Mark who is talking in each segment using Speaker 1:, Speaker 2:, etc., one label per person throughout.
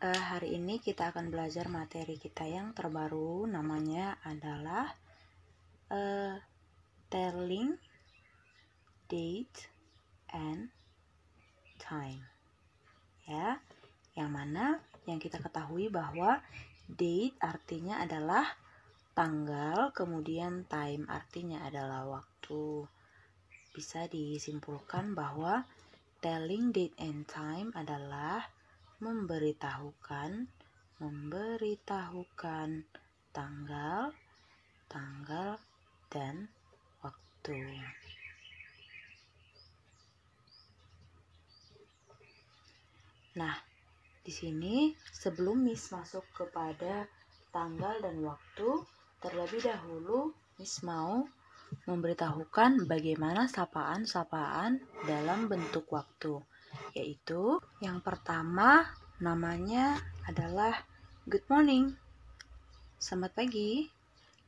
Speaker 1: uh, hari ini kita akan belajar materi kita yang terbaru namanya adalah uh, telling date and time ya yang mana yang kita ketahui bahwa date artinya adalah tanggal kemudian time artinya adalah waktu bisa disimpulkan bahwa telling date and time adalah memberitahukan memberitahukan tanggal tanggal dan waktu Nah, di sini sebelum Miss masuk kepada tanggal dan waktu, terlebih dahulu Miss mau memberitahukan bagaimana sapaan-sapaan dalam bentuk waktu yaitu yang pertama namanya adalah good morning. Selamat pagi.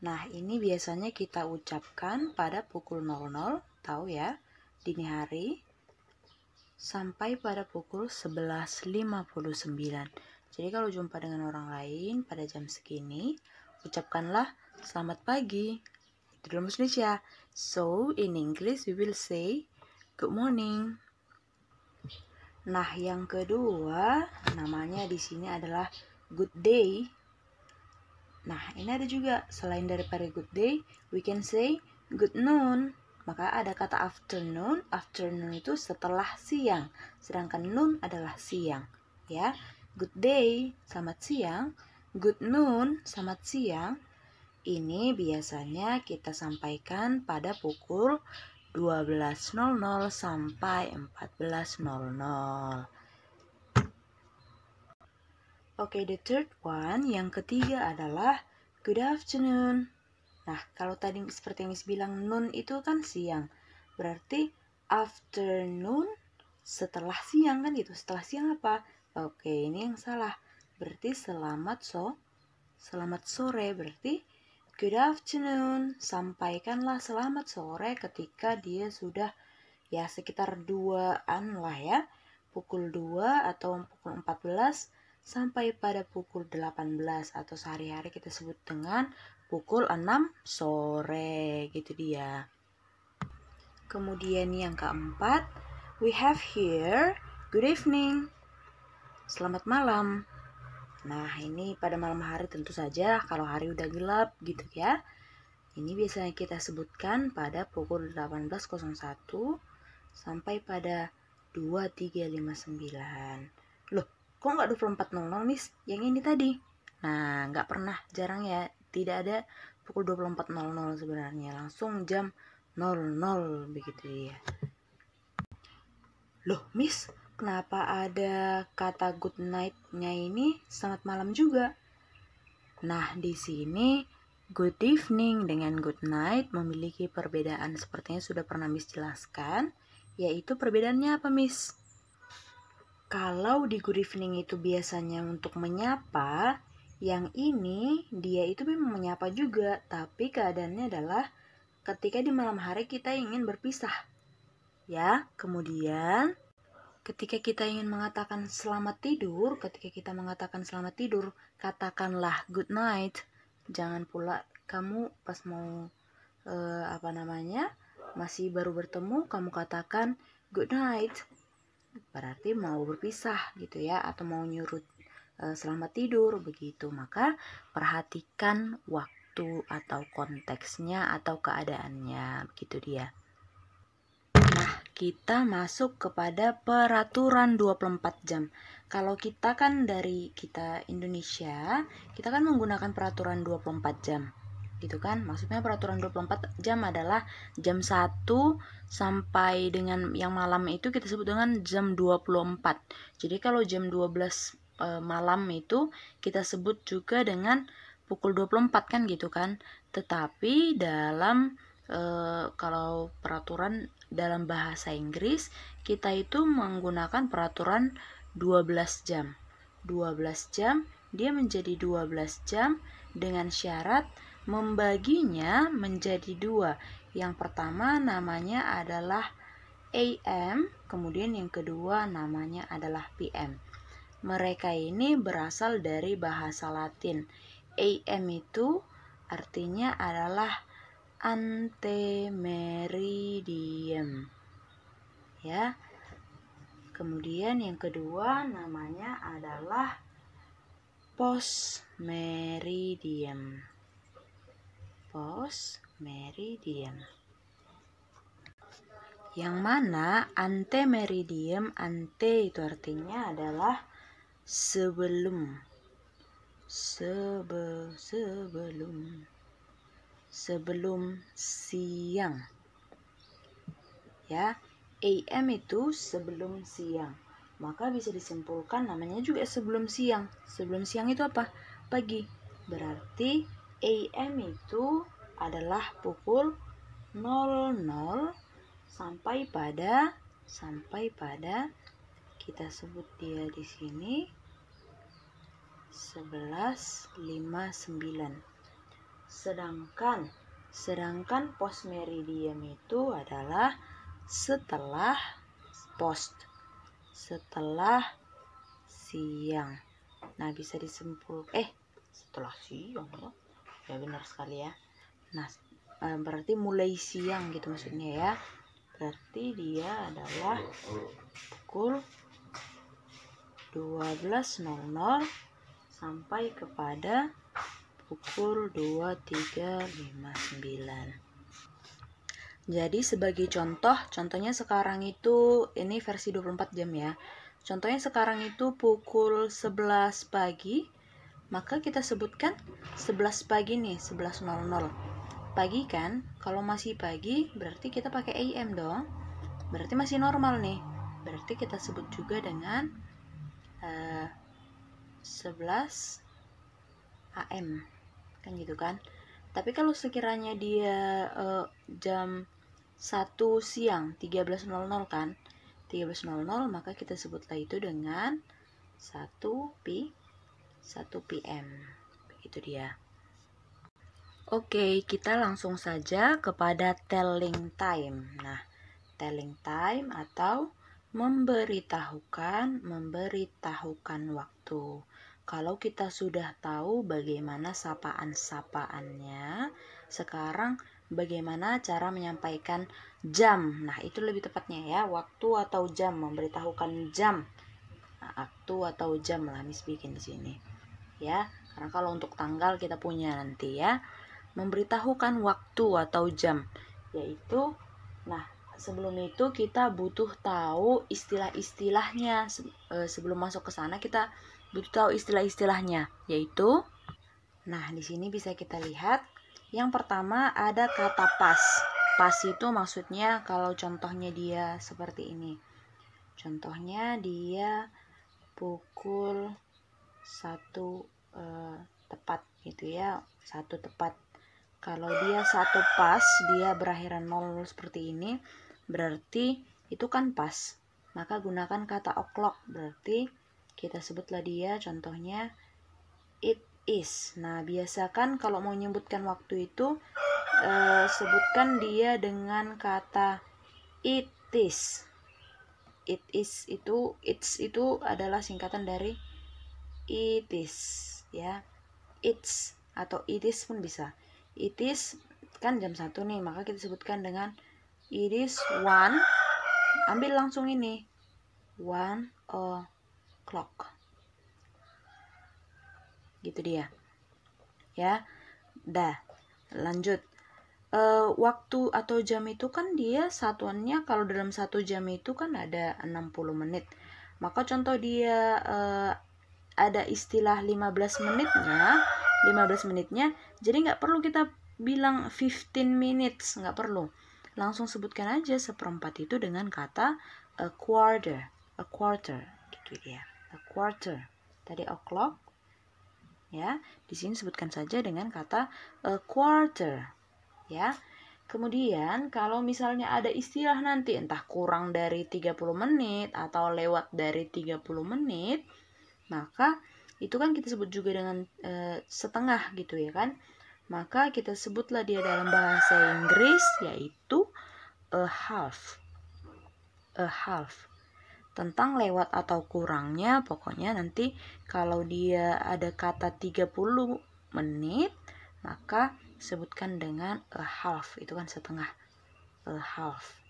Speaker 1: Nah, ini biasanya kita ucapkan pada pukul 00, tahu ya, dini hari sampai pada pukul 11.59. Jadi kalau jumpa dengan orang lain pada jam segini, ucapkanlah selamat pagi. Itu dalam Indonesia. So, in English we will say good morning. Nah, yang kedua namanya di sini adalah good day. Nah, ini ada juga selain daripada good day, we can say good noon. Maka ada kata afternoon. Afternoon itu setelah siang, sedangkan noon adalah siang, ya. Good day, selamat siang. Good noon, selamat siang. Ini biasanya kita sampaikan pada pukul 12.00 sampai 14.00. Oke, the third one, yang ketiga adalah good afternoon. Nah, kalau tadi seperti Miss bilang noon itu kan siang. Berarti afternoon setelah siang kan gitu. Setelah siang apa? Oke, ini yang salah. Berarti selamat so selamat sore berarti Good afternoon, sampaikanlah selamat sore ketika dia sudah ya sekitar 2-an lah ya, pukul 2 atau pukul 14 sampai pada pukul 18 atau sehari-hari kita sebut dengan pukul 6 sore gitu dia. Kemudian yang keempat, we have here good evening. Selamat malam. Nah, ini pada malam hari tentu saja kalau hari udah gelap gitu ya. Ini biasanya kita sebutkan pada pukul 18.01 sampai pada 2359. Loh, kok nggak 24.00, Miss? Yang ini tadi. Nah, nggak pernah, jarang ya. Tidak ada pukul 24.00 sebenarnya. Langsung jam 00 begitu ya. Loh, Miss, kenapa ada kata good night-nya ini selamat malam juga. Nah, di sini good evening dengan good night memiliki perbedaan sepertinya sudah pernah Miss jelaskan, yaitu perbedaannya apa Miss? Kalau di good evening itu biasanya untuk menyapa, yang ini dia itu memang menyapa juga, tapi keadaannya adalah ketika di malam hari kita ingin berpisah. Ya, kemudian ketika kita ingin mengatakan selamat tidur, ketika kita mengatakan selamat tidur, katakanlah good night. Jangan pula kamu pas mau eh, apa namanya masih baru bertemu kamu katakan good night. Berarti mau berpisah gitu ya atau mau nyurut eh, selamat tidur begitu. Maka perhatikan waktu atau konteksnya atau keadaannya begitu dia kita masuk kepada peraturan 24 jam. Kalau kita kan dari kita Indonesia, kita kan menggunakan peraturan 24 jam. Gitu kan? Maksudnya peraturan 24 jam adalah jam 1 sampai dengan yang malam itu kita sebut dengan jam 24. Jadi kalau jam 12 e, eh, malam itu kita sebut juga dengan pukul 24 kan gitu kan. Tetapi dalam Eh, kalau peraturan dalam bahasa Inggris kita itu menggunakan peraturan 12 jam. 12 jam dia menjadi 12 jam dengan syarat membaginya menjadi dua. Yang pertama namanya adalah AM, kemudian yang kedua namanya adalah PM. Mereka ini berasal dari bahasa Latin. AM itu artinya adalah ante meridiem ya kemudian yang kedua namanya adalah post meridiem post meridiem yang mana ante meridiem ante itu artinya adalah sebelum sebe sebelum sebelum siang. Ya, AM itu sebelum siang. Maka bisa disimpulkan namanya juga sebelum siang. Sebelum siang itu apa? Pagi. Berarti AM itu adalah pukul 00 sampai pada sampai pada kita sebut dia di sini 11.59 Sedangkan sedangkan post meridian itu adalah setelah post setelah siang. Nah, bisa disimpul eh setelah siang ya. Ya benar sekali ya. Nah, eh, berarti mulai siang gitu maksudnya ya. Berarti dia adalah pukul 12.00 sampai kepada ukur 2, 3, 5, 9 jadi sebagai contoh, contohnya sekarang itu ini versi 24 jam ya contohnya sekarang itu pukul 11 pagi maka kita sebutkan 11 pagi nih 11.00 pagi kan kalau masih pagi berarti kita pakai AM dong berarti masih normal nih berarti kita sebut juga dengan uh, 11 AM kan gitu kan tapi kalau sekiranya dia uh, jam 1 siang 13.00 kan 13.00 maka kita sebutlah itu dengan 1 p 1 pm begitu dia Oke, kita langsung saja kepada telling time. Nah, telling time atau memberitahukan, memberitahukan waktu. Kalau kita sudah tahu bagaimana sapaan-sapaannya, sekarang bagaimana cara menyampaikan jam. Nah, itu lebih tepatnya ya, waktu atau jam, memberitahukan jam. Nah, waktu atau jam lah Miss bikin di sini. Ya, karena kalau untuk tanggal kita punya nanti ya. Memberitahukan waktu atau jam, yaitu nah, sebelum itu kita butuh tahu istilah-istilahnya eh, sebelum masuk ke sana kita Butuh tahu istilah-istilahnya, yaitu Nah, di sini bisa kita lihat yang pertama ada kata pas. Pas itu maksudnya kalau contohnya dia seperti ini. Contohnya dia pukul satu eh, tepat gitu ya, satu tepat. Kalau dia satu pas, dia berakhiran nol seperti ini, berarti itu kan pas. Maka gunakan kata o'clock, berarti kita sebutlah dia contohnya it is. Nah, biasakan kalau mau menyebutkan waktu itu eh, sebutkan dia dengan kata it is. It is itu it's itu adalah singkatan dari it is ya. It's atau it is pun bisa. It is kan jam satu nih, maka kita sebutkan dengan it is one. Ambil langsung ini. One o'clock. Oh, clock gitu dia ya dah lanjut e, waktu atau jam itu kan dia satuannya kalau dalam satu jam itu kan ada 60 menit maka contoh dia e, ada istilah 15 menitnya 15 menitnya jadi nggak perlu kita bilang 15 minutes nggak perlu langsung sebutkan aja seperempat itu dengan kata a quarter a quarter gitu dia a quarter. Tadi o'clock ya. Di sini sebutkan saja dengan kata a quarter ya. Kemudian kalau misalnya ada istilah nanti entah kurang dari 30 menit atau lewat dari 30 menit, maka itu kan kita sebut juga dengan e, setengah gitu ya kan. Maka kita sebutlah dia dalam bahasa Inggris yaitu a half. A half tentang lewat atau kurangnya pokoknya nanti kalau dia ada kata 30 menit maka sebutkan dengan a half itu kan setengah a half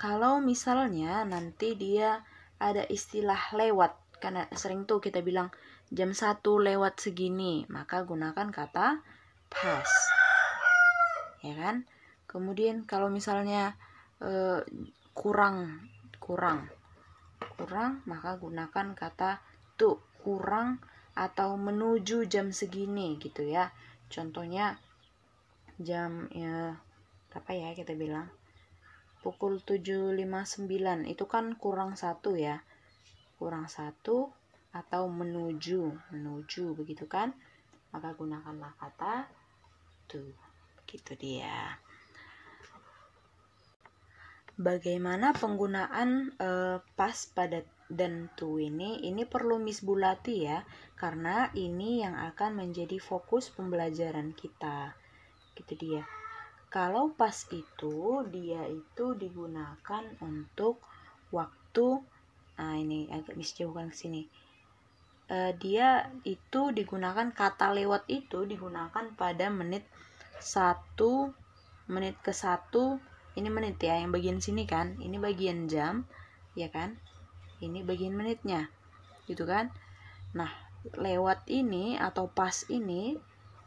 Speaker 1: kalau misalnya nanti dia ada istilah lewat karena sering tuh kita bilang jam 1 lewat segini maka gunakan kata pass ya kan kemudian kalau misalnya uh, kurang kurang kurang maka gunakan kata tuh kurang atau menuju jam segini gitu ya contohnya jam ya apa ya kita bilang pukul 7.59 itu kan kurang satu ya kurang satu atau menuju menuju begitu kan maka gunakanlah kata tuh gitu dia bagaimana penggunaan uh, pas pada dan to ini ini perlu Miss ya karena ini yang akan menjadi fokus pembelajaran kita gitu dia kalau pas itu dia itu digunakan untuk waktu nah ini agak misjauhkan ke sini uh, dia itu digunakan kata lewat itu digunakan pada menit satu menit ke satu ini menit ya yang bagian sini kan ini bagian jam ya kan ini bagian menitnya gitu kan nah lewat ini atau pas ini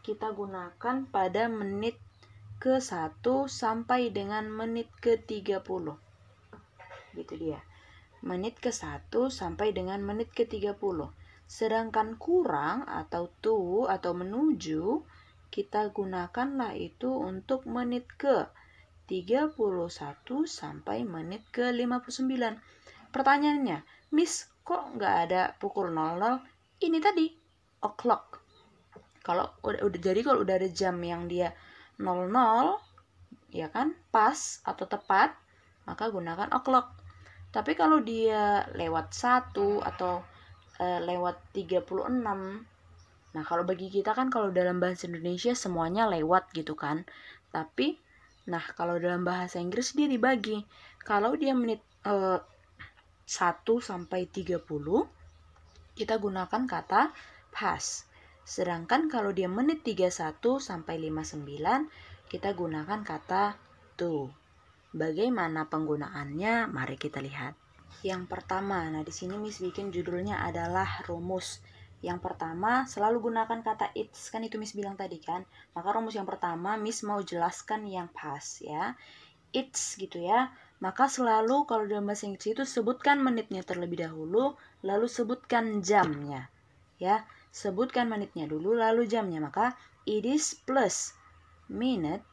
Speaker 1: kita gunakan pada menit ke 1 sampai dengan menit ke 30 gitu dia menit ke 1 sampai dengan menit ke 30 sedangkan kurang atau to atau menuju kita gunakanlah itu untuk menit ke 31 sampai menit ke 59. Pertanyaannya, Miss, kok nggak ada pukul 00? Ini tadi, o'clock. Kalau udah, udah jadi kalau udah ada jam yang dia 00, ya kan, pas atau tepat, maka gunakan o'clock. Tapi kalau dia lewat 1 atau e, lewat 36, nah kalau bagi kita kan kalau dalam bahasa Indonesia semuanya lewat gitu kan. Tapi Nah, kalau dalam bahasa Inggris dia dibagi. Kalau dia menit eh, 1 sampai 30, kita gunakan kata pass. Sedangkan kalau dia menit 31 sampai 59, kita gunakan kata to. Bagaimana penggunaannya? Mari kita lihat. Yang pertama, nah di sini Miss bikin judulnya adalah rumus. Yang pertama, selalu gunakan kata it's, kan itu Miss bilang tadi kan. Maka rumus yang pertama, Miss mau jelaskan yang pas ya. It's gitu ya. Maka selalu kalau dalam bahasa Inggris itu sebutkan menitnya terlebih dahulu, lalu sebutkan jamnya. Ya, sebutkan menitnya dulu, lalu jamnya. Maka it is plus minute,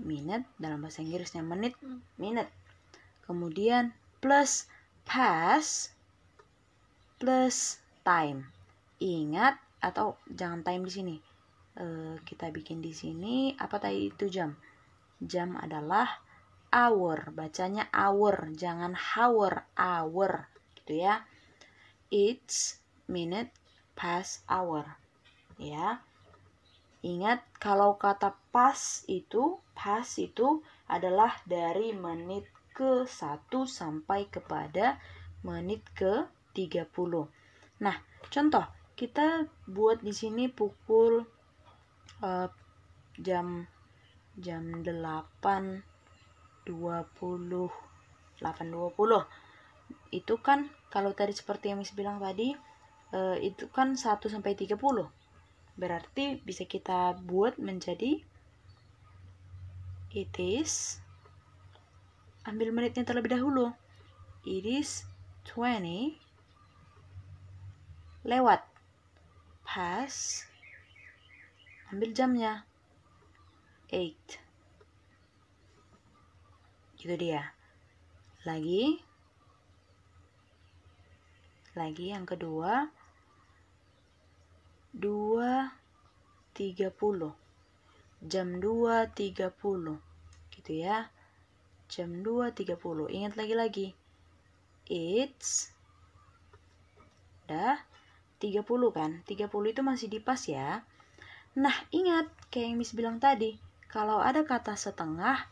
Speaker 1: minute dalam bahasa Inggrisnya menit, minute. Kemudian plus past, plus time ingat atau jangan time di sini e, kita bikin di sini apa tadi itu jam jam adalah hour bacanya hour jangan hour hour gitu ya it's minute past hour ya Ingat kalau kata pas itu, pas itu adalah dari menit ke satu sampai kepada menit ke 30. Nah, contoh kita buat di sini pukul uh, jam jam 8 20 itu kan kalau tadi seperti yang Miss bilang tadi uh, itu kan 1 sampai 30 berarti bisa kita buat menjadi it is ambil menitnya terlebih dahulu it is 20 lewat has ambil jamnya 8 gitu dia lagi lagi yang kedua 2.30 jam 2.30 gitu ya jam 2.30 ingat lagi-lagi it's dah 30 kan? 30 itu masih di pas ya. Nah, ingat kayak yang Miss bilang tadi, kalau ada kata setengah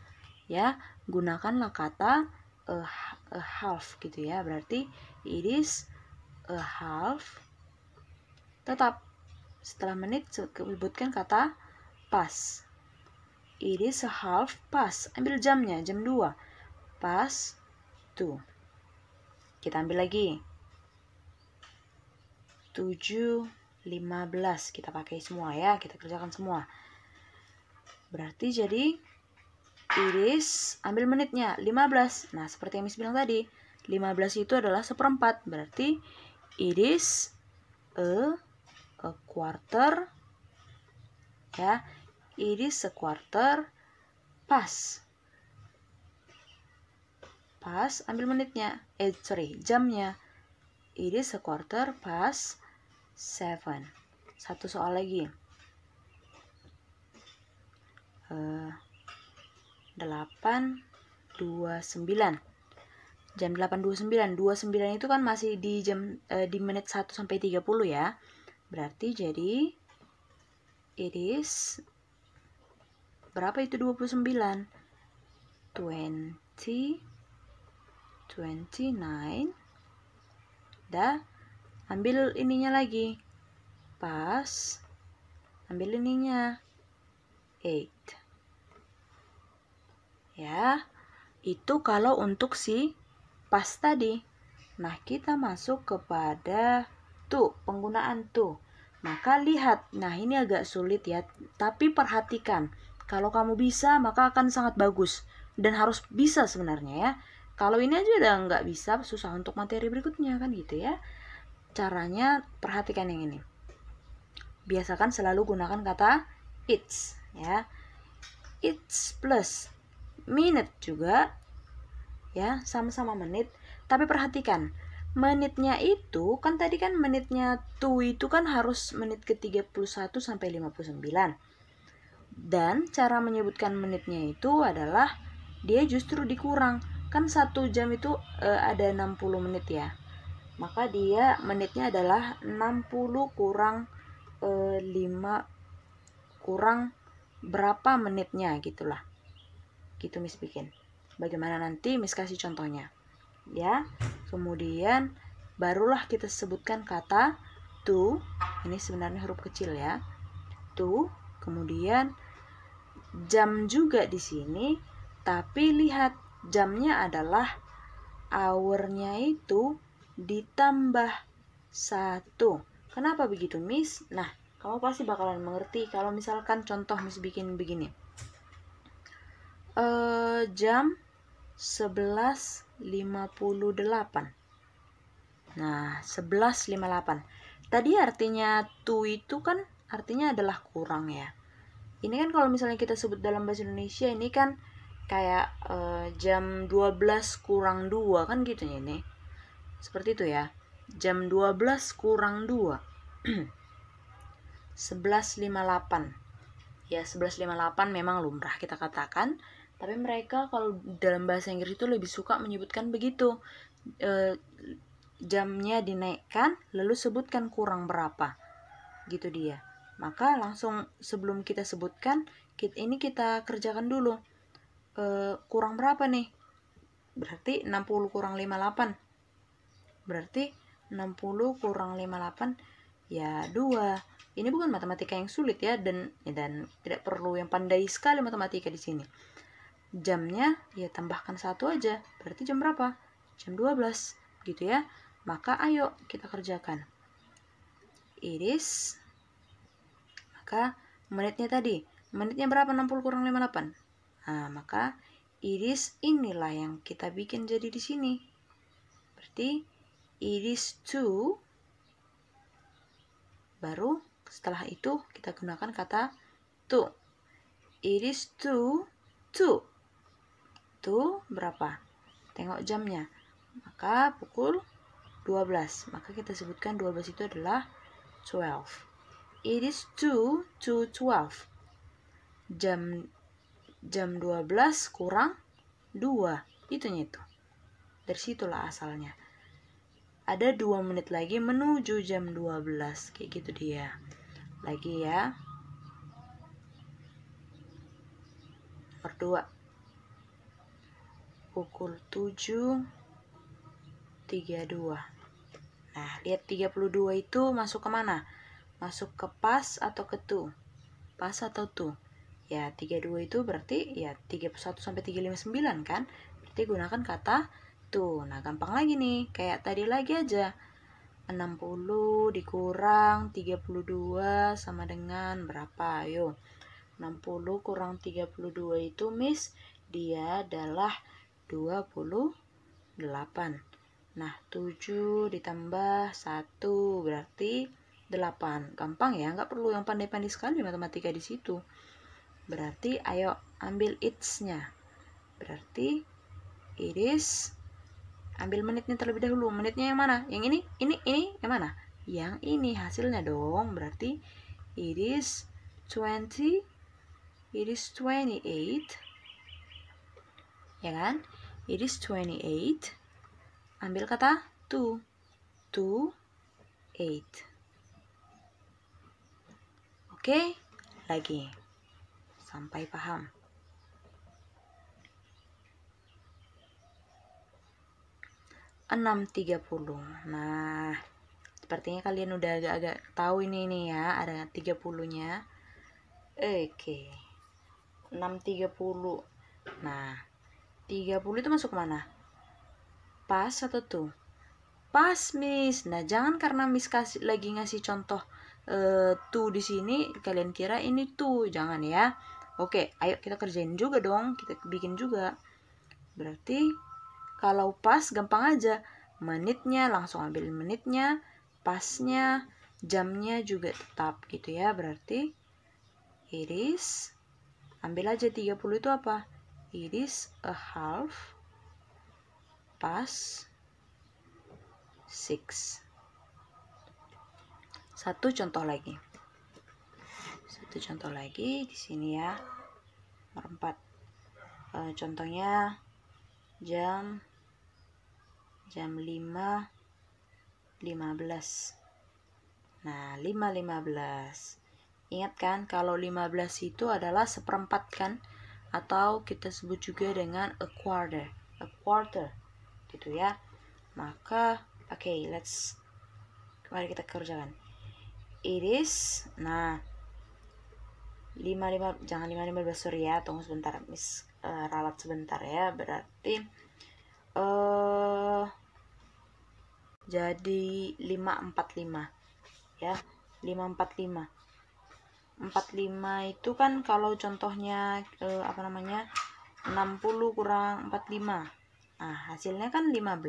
Speaker 1: ya, gunakanlah kata eh, a, a eh, half gitu ya. Berarti it is a eh, half. Tetap setelah menit sebutkan kata pas. It is a half pas Ambil jamnya, jam 2. pas 2. Kita ambil lagi. 7, 15. Kita pakai semua ya, kita kerjakan semua. Berarti jadi iris, ambil menitnya, 15. Nah, seperti yang Miss bilang tadi, 15 itu adalah seperempat. Berarti iris a, e, a e quarter, ya, iris a quarter, pas. Pas, ambil menitnya, eh sorry, jamnya. Iris a quarter, pas seven satu soal lagi eh, delapan dua sembilan jam delapan dua sembilan dua sembilan itu kan masih di jam uh, di menit satu sampai tiga puluh ya berarti jadi it is berapa itu dua puluh sembilan twenty twenty nine dah ambil ininya lagi pas ambil ininya 8 ya itu kalau untuk si pas tadi nah kita masuk kepada tuh penggunaan tuh maka lihat nah ini agak sulit ya tapi perhatikan kalau kamu bisa maka akan sangat bagus dan harus bisa sebenarnya ya kalau ini aja udah nggak bisa susah untuk materi berikutnya kan gitu ya Caranya perhatikan yang ini. Biasakan selalu gunakan kata it's ya. It's plus minute juga ya, sama-sama menit, tapi perhatikan menitnya itu kan tadi kan menitnya to itu kan harus menit ke-31 sampai 59. Dan cara menyebutkan menitnya itu adalah dia justru dikurang. Kan satu jam itu e, ada 60 menit ya maka dia menitnya adalah 60 kurang e, eh, 5 kurang berapa menitnya gitulah gitu Miss bikin bagaimana nanti Miss kasih contohnya ya kemudian barulah kita sebutkan kata to ini sebenarnya huruf kecil ya to kemudian jam juga di sini tapi lihat jamnya adalah hournya itu ditambah 1. Kenapa begitu, Miss? Nah, kamu pasti bakalan mengerti kalau misalkan contoh Miss bikin begini. Uh, jam 11.58. Nah, 11.58. Tadi artinya to itu kan artinya adalah kurang ya. Ini kan kalau misalnya kita sebut dalam bahasa Indonesia ini kan kayak uh, jam 12 kurang 2 kan gitu ya seperti itu ya. Jam 12 kurang 2. 11.58. Ya, 11.58 memang lumrah kita katakan, tapi mereka kalau dalam bahasa Inggris itu lebih suka menyebutkan begitu. E, jamnya dinaikkan lalu sebutkan kurang berapa. Gitu dia. Maka langsung sebelum kita sebutkan, kita, ini kita kerjakan dulu. E, kurang berapa nih? Berarti 60 kurang 58 Berarti 60 kurang 58 ya 2. Ini bukan matematika yang sulit ya dan ya, dan tidak perlu yang pandai sekali matematika di sini. Jamnya ya tambahkan satu aja. Berarti jam berapa? Jam 12 gitu ya. Maka ayo kita kerjakan. Iris maka menitnya tadi. Menitnya berapa 60 kurang 58? Nah, maka iris inilah yang kita bikin jadi di sini. Berarti it is to baru setelah itu kita gunakan kata to it is to to to berapa tengok jamnya maka pukul 12 maka kita sebutkan 12 itu adalah 12 it is to to 12 jam jam 12 kurang 2 itunya itu dari situlah asalnya ada dua menit lagi menuju jam 12 kayak gitu dia lagi ya Berdua. pukul 7 dua. nah lihat 32 itu masuk ke mana masuk ke pas atau ke tu pas atau tu ya 32 itu berarti ya 31 sampai 359 kan berarti gunakan kata gitu nah gampang lagi nih, kayak tadi lagi aja. 60 dikurang 32 sama dengan berapa? Ayo. 60 kurang 32 itu miss dia adalah 28. Nah, 7 ditambah 1 berarti 8. Gampang ya, nggak perlu yang pandai-pandai sekali matematika di situ. Berarti ayo ambil its-nya. Berarti it is ambil menitnya terlebih dahulu menitnya yang mana yang ini ini ini yang mana yang ini hasilnya dong berarti it is 20 it is 28 ya kan it is 28 ambil kata 2 2 8 oke lagi sampai paham 6.30 nah sepertinya kalian udah agak-agak tahu ini nih ya ada 30 nya oke 6.30 nah 30 itu masuk mana pas atau tuh pas miss nah jangan karena miss kasih lagi ngasih contoh uh, tuh di sini kalian kira ini tuh jangan ya oke ayo kita kerjain juga dong kita bikin juga berarti kalau pas gampang aja, menitnya langsung ambil menitnya, pasnya, jamnya juga tetap gitu ya. Berarti it is ambil aja 30 itu apa? it is a half pas six Satu contoh lagi. Satu contoh lagi di sini ya. Nomor empat eh, contohnya jam jam 5.15 nah 5.15 ingat kan kalau 15 itu adalah seperempat kan atau kita sebut juga dengan a quarter a quarter gitu ya maka oke okay, let's mari kita kerjakan it is nah 55 jangan 515 sorry ya tunggu sebentar miss uh, ralat sebentar ya berarti eh uh, jadi 545 ya 545 45 itu kan kalau contohnya eh, apa namanya 60 kurang 45 nah hasilnya kan 15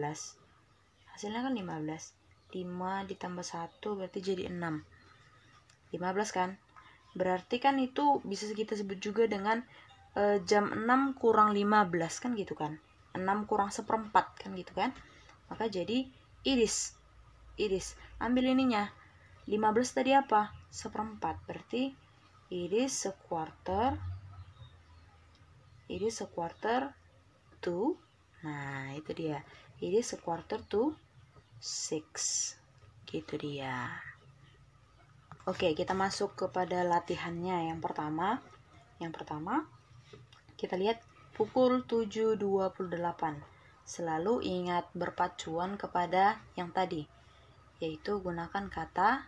Speaker 1: hasilnya kan 15 5 ditambah 1 berarti jadi 6 15 kan berarti kan itu bisa kita sebut juga dengan eh, jam 6 kurang 15 kan gitu kan 6 kurang seperempat kan gitu kan maka jadi iris iris ambil ininya 15 tadi apa seperempat berarti iris sequarter iris sequarter 2 nah itu dia iris sequarter 2 6 gitu dia Oke, kita masuk kepada latihannya. Yang pertama, yang pertama kita lihat pukul 7.28. Selalu ingat berpacuan kepada yang tadi, yaitu gunakan kata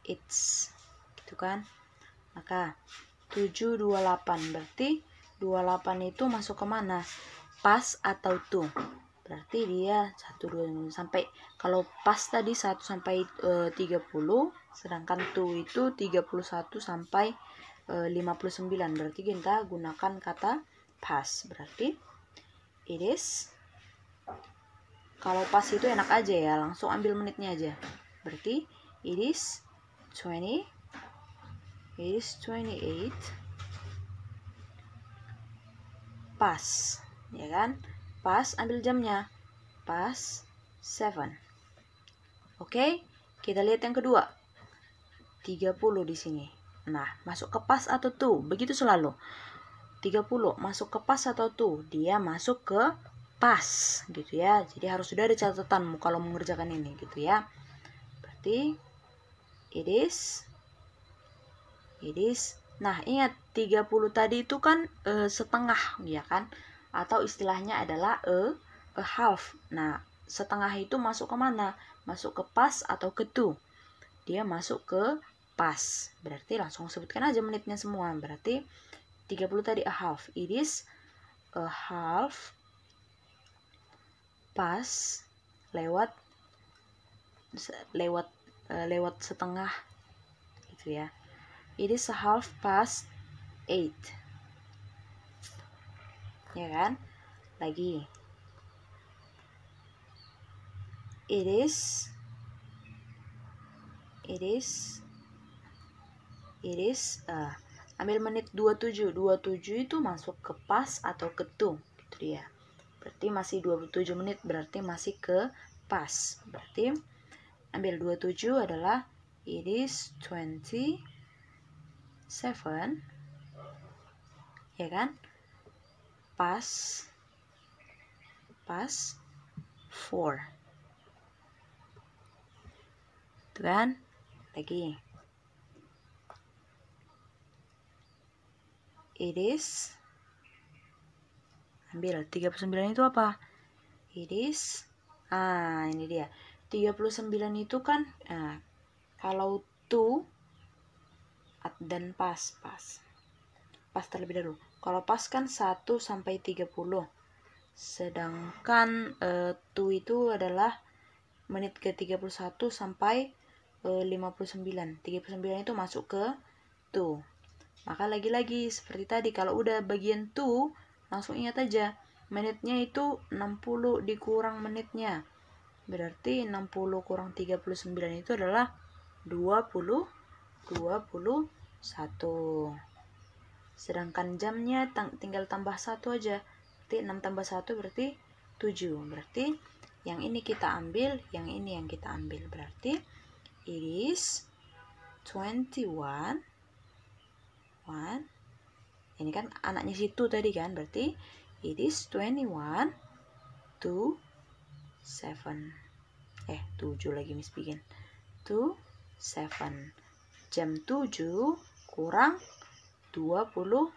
Speaker 1: it's. Gitu kan? Maka 728 berarti 28 itu masuk ke mana? Pas atau to? Berarti dia 1 2 sampai kalau pas tadi 1 sampai e, eh, 30, sedangkan to itu 31 sampai 59 eh, berarti kita gunakan kata pas. berarti it is kalau pas itu enak aja ya langsung ambil menitnya aja berarti it is 20 it is 28 pas ya kan pas ambil jamnya pas 7 oke okay? kita lihat yang kedua 30 di sini nah masuk ke pas atau tuh begitu selalu 30 masuk ke pas atau tuh dia masuk ke pas gitu ya jadi harus sudah ada catatanmu kalau mengerjakan ini gitu ya berarti it is it is nah ingat 30 tadi itu kan uh, setengah ya kan atau istilahnya adalah a, eh, a half nah setengah itu masuk ke mana masuk ke pas atau ke to dia masuk ke pas berarti langsung sebutkan aja menitnya semua berarti 30 tadi a half it is a half pas lewat lewat eh, lewat setengah gitu ya it is half past eight ya kan lagi it is it is it is uh, ambil menit 27 27 itu masuk ke pas atau ketung gitu ya berarti masih 27 menit berarti masih ke pas berarti ambil 27 adalah it is 27 ya kan pas pas 4 itu kan lagi it is ambil 39 itu apa it is ah ini dia 39 itu kan nah, kalau to dan pas pas pas terlebih dahulu kalau pas kan 1 sampai 30 sedangkan uh, to itu adalah menit ke 31 sampai uh, 59 39 itu masuk ke to maka lagi-lagi seperti tadi kalau udah bagian to langsung ingat aja menitnya itu 60 dikurang menitnya berarti 60 kurang 39 itu adalah 20 21 sedangkan jamnya tinggal tambah 1 aja berarti 6 tambah 1 berarti 7 berarti yang ini kita ambil yang ini yang kita ambil berarti it is 21 1 ini kan anaknya situ tadi kan, berarti it is 21 to 7. Eh, 7 lagi Miss bikin. To 7. Jam 7 kurang 21.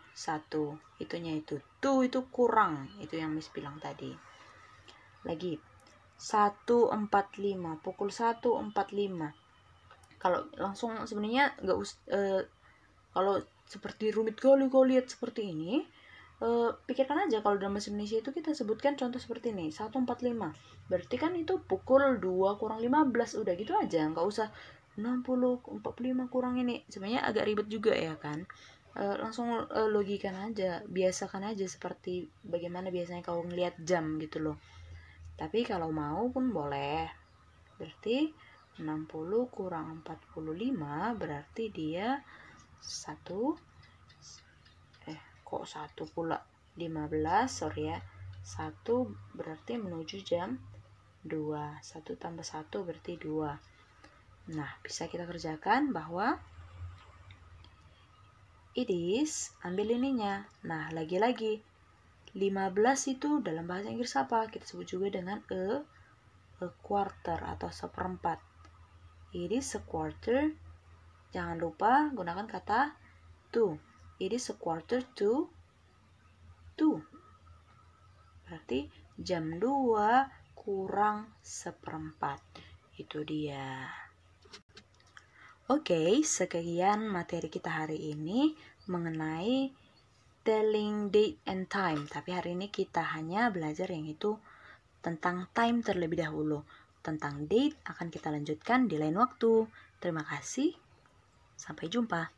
Speaker 1: Itunya itu. To itu kurang. Itu yang Miss bilang tadi. Lagi. 1.45. Pukul 1.45. Kalau langsung sebenarnya nggak us... Eh, kalau seperti rumit goli lihat seperti ini e, pikirkan aja kalau dalam bahasa Indonesia itu kita sebutkan contoh seperti ini 145 berarti kan itu pukul 2 kurang 15 udah gitu aja nggak usah 60 45 kurang ini sebenarnya agak ribet juga ya kan e, langsung e, logikan aja biasakan aja seperti bagaimana biasanya kau ngelihat jam gitu loh tapi kalau mau pun boleh berarti 60 kurang 45 berarti dia 1 eh kok 1 pula 15 sorry ya 1 berarti menuju jam 2 1 tambah 1 berarti 2 nah bisa kita kerjakan bahwa it is ambil ininya nah lagi-lagi 15 itu dalam bahasa Inggris apa? Kita sebut juga dengan a, a quarter atau seperempat. It is a quarter Jangan lupa gunakan kata to. It is a quarter to two. Berarti jam 2 kurang seperempat. Itu dia. Oke, okay, sekian materi kita hari ini mengenai telling date and time. Tapi hari ini kita hanya belajar yang itu tentang time terlebih dahulu. Tentang date akan kita lanjutkan di lain waktu. Terima kasih. Sampai jumpa.